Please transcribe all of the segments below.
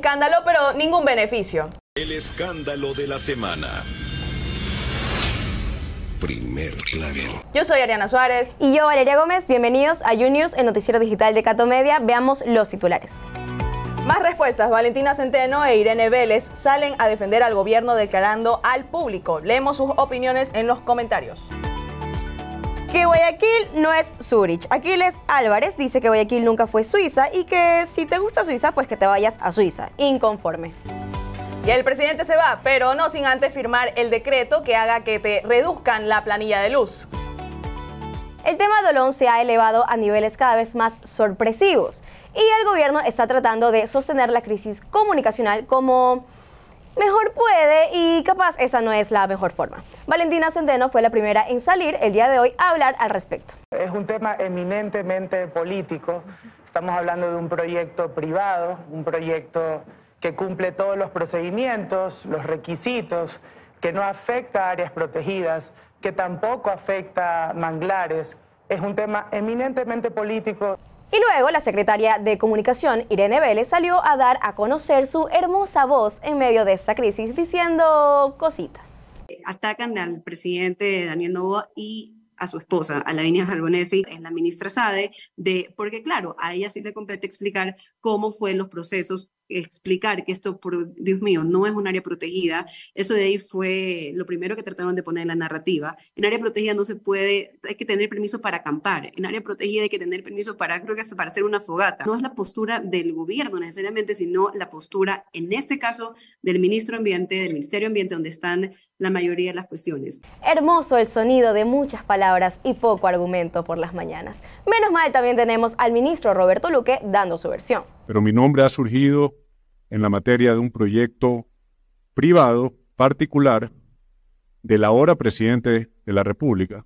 escándalo, pero ningún beneficio. El escándalo de la semana. Primer plano. Yo soy Ariana Suárez. Y yo, Valeria Gómez. Bienvenidos a junius el noticiero digital de Cato Media. Veamos los titulares. Más respuestas. Valentina Centeno e Irene Vélez salen a defender al gobierno declarando al público. Leemos sus opiniones en los comentarios que Guayaquil no es Zurich. Aquiles Álvarez dice que Guayaquil nunca fue Suiza y que si te gusta Suiza, pues que te vayas a Suiza. Inconforme. Y el presidente se va, pero no sin antes firmar el decreto que haga que te reduzcan la planilla de luz. El tema de Olón se ha elevado a niveles cada vez más sorpresivos y el gobierno está tratando de sostener la crisis comunicacional como mejor puede y capaz esa no es la mejor forma. Valentina Sendeno fue la primera en salir el día de hoy a hablar al respecto. Es un tema eminentemente político. Estamos hablando de un proyecto privado, un proyecto que cumple todos los procedimientos, los requisitos, que no afecta áreas protegidas, que tampoco afecta manglares. Es un tema eminentemente político. Y luego la secretaria de Comunicación, Irene Vélez, salió a dar a conocer su hermosa voz en medio de esta crisis diciendo cositas. Atacan al presidente Daniel Novoa y a su esposa, a la línea Jarbonesi, es la ministra Sade, de, porque claro, a ella sí le compete explicar cómo fue los procesos explicar que esto, por, Dios mío, no es un área protegida, eso de ahí fue lo primero que trataron de poner en la narrativa. En área protegida no se puede, hay que tener permiso para acampar, en área protegida hay que tener permiso para, creo que para hacer una fogata. No es la postura del gobierno necesariamente, sino la postura, en este caso, del ministro Ambiente, del Ministerio Ambiente, donde están la mayoría de las cuestiones. Hermoso el sonido de muchas palabras y poco argumento por las mañanas. Menos mal también tenemos al ministro Roberto Luque dando su versión pero mi nombre ha surgido en la materia de un proyecto privado, particular, de la ahora presidente de la República,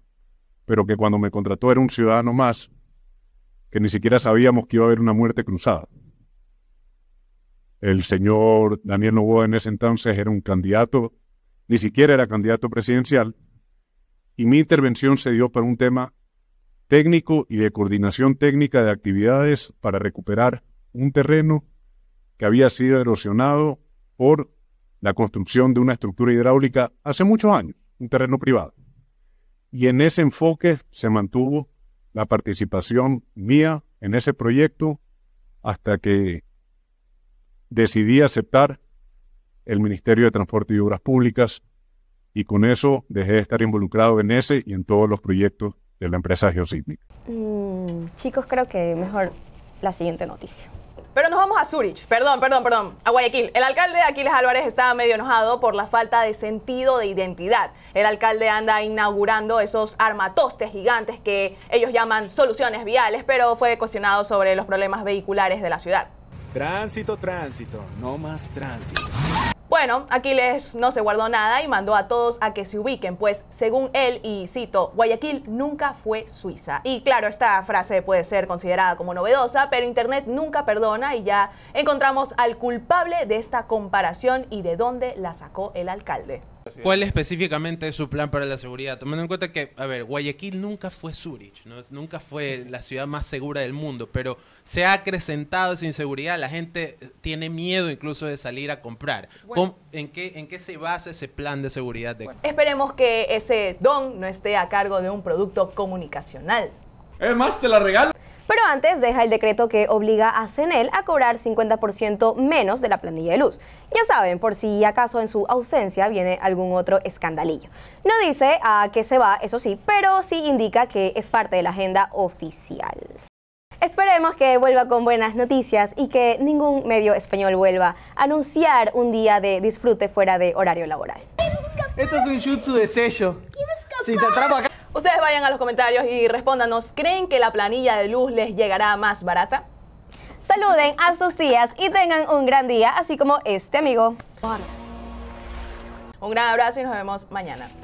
pero que cuando me contrató era un ciudadano más, que ni siquiera sabíamos que iba a haber una muerte cruzada. El señor Daniel Novoa en ese entonces era un candidato, ni siquiera era candidato presidencial, y mi intervención se dio para un tema técnico y de coordinación técnica de actividades para recuperar un terreno que había sido erosionado por la construcción de una estructura hidráulica hace muchos años, un terreno privado. Y en ese enfoque se mantuvo la participación mía en ese proyecto hasta que decidí aceptar el Ministerio de Transporte y Obras Públicas y con eso dejé de estar involucrado en ese y en todos los proyectos de la empresa Geosísmica. Mm, chicos, creo que mejor la siguiente noticia. Pero nos vamos a Zurich, perdón, perdón, perdón, a Guayaquil. El alcalde Aquiles Álvarez estaba medio enojado por la falta de sentido de identidad. El alcalde anda inaugurando esos armatostes gigantes que ellos llaman soluciones viales, pero fue cuestionado sobre los problemas vehiculares de la ciudad. Tránsito, tránsito, no más tránsito. Bueno, Aquiles no se guardó nada y mandó a todos a que se ubiquen, pues según él, y cito, Guayaquil nunca fue Suiza. Y claro, esta frase puede ser considerada como novedosa, pero Internet nunca perdona y ya encontramos al culpable de esta comparación y de dónde la sacó el alcalde. ¿Cuál específicamente es su plan para la seguridad? Tomando en cuenta que, a ver, Guayaquil nunca fue Zurich, nunca fue la ciudad más segura del mundo, pero se ha acrecentado esa inseguridad, la gente eh, tiene miedo incluso de salir a comprar. en, qué, se basa ese plan de seguridad? Esperemos que ese don no esté a cargo de un producto comunicacional. Es más, te la regalo. Pero antes deja el decreto que obliga a CENEL a cobrar 50% menos de la planilla de luz. Ya saben, por si acaso en su ausencia viene algún otro escandalillo. No dice a qué se va, eso sí, pero sí indica que es parte de la agenda oficial. Esperemos que vuelva con buenas noticias y que ningún medio español vuelva a anunciar un día de disfrute fuera de horario laboral. Esto es un jutsu de sello. Si te Ustedes vayan a los comentarios y respóndanos, ¿creen que la planilla de luz les llegará más barata? Saluden a sus tías y tengan un gran día, así como este amigo. Un gran abrazo y nos vemos mañana.